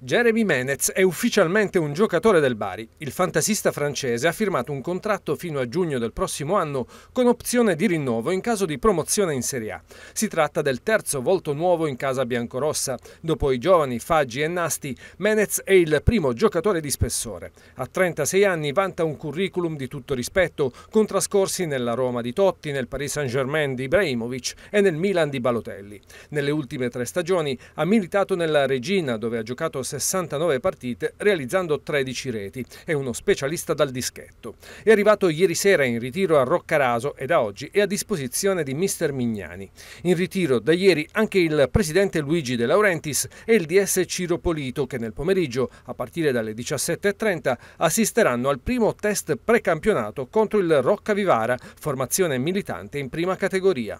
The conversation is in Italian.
Jeremy Menez è ufficialmente un giocatore del Bari. Il fantasista francese ha firmato un contratto fino a giugno del prossimo anno con opzione di rinnovo in caso di promozione in Serie A. Si tratta del terzo volto nuovo in casa biancorossa. Dopo i giovani Faggi e Nasti, Menez è il primo giocatore di spessore. A 36 anni vanta un curriculum di tutto rispetto, con trascorsi nella Roma di Totti, nel Paris Saint-Germain di Ibrahimovic e nel Milan di Balotelli. Nelle ultime tre stagioni ha militato nella Regina, dove ha giocato 69 partite realizzando 13 reti. È uno specialista dal dischetto. È arrivato ieri sera in ritiro a Roccaraso e da oggi è a disposizione di Mr. Mignani. In ritiro da ieri anche il presidente Luigi De Laurentiis e il DS Ciro Polito che nel pomeriggio, a partire dalle 17.30, assisteranno al primo test precampionato contro il Roccavivara, formazione militante in prima categoria.